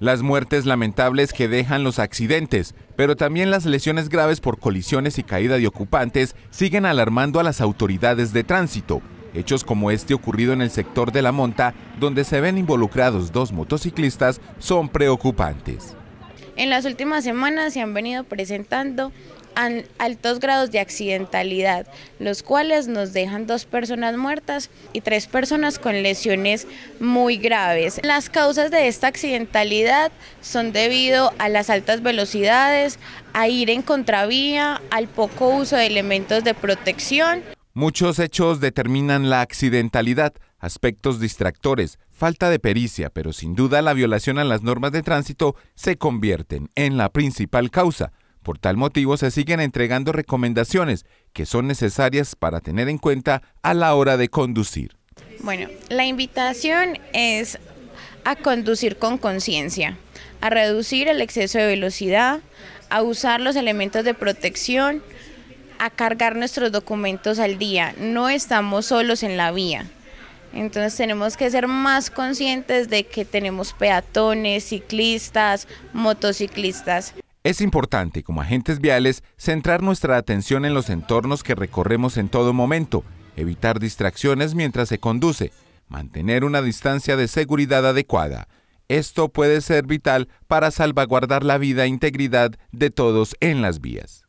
Las muertes lamentables que dejan los accidentes, pero también las lesiones graves por colisiones y caída de ocupantes siguen alarmando a las autoridades de tránsito. Hechos como este ocurrido en el sector de La Monta, donde se ven involucrados dos motociclistas, son preocupantes. En las últimas semanas se han venido presentando altos grados de accidentalidad, los cuales nos dejan dos personas muertas y tres personas con lesiones muy graves. Las causas de esta accidentalidad son debido a las altas velocidades, a ir en contravía, al poco uso de elementos de protección. Muchos hechos determinan la accidentalidad, aspectos distractores, falta de pericia, pero sin duda la violación a las normas de tránsito se convierten en la principal causa. Por tal motivo se siguen entregando recomendaciones que son necesarias para tener en cuenta a la hora de conducir. Bueno, la invitación es a conducir con conciencia, a reducir el exceso de velocidad, a usar los elementos de protección, a cargar nuestros documentos al día. No estamos solos en la vía. Entonces tenemos que ser más conscientes de que tenemos peatones, ciclistas, motociclistas. Es importante, como agentes viales, centrar nuestra atención en los entornos que recorremos en todo momento, evitar distracciones mientras se conduce, mantener una distancia de seguridad adecuada. Esto puede ser vital para salvaguardar la vida e integridad de todos en las vías.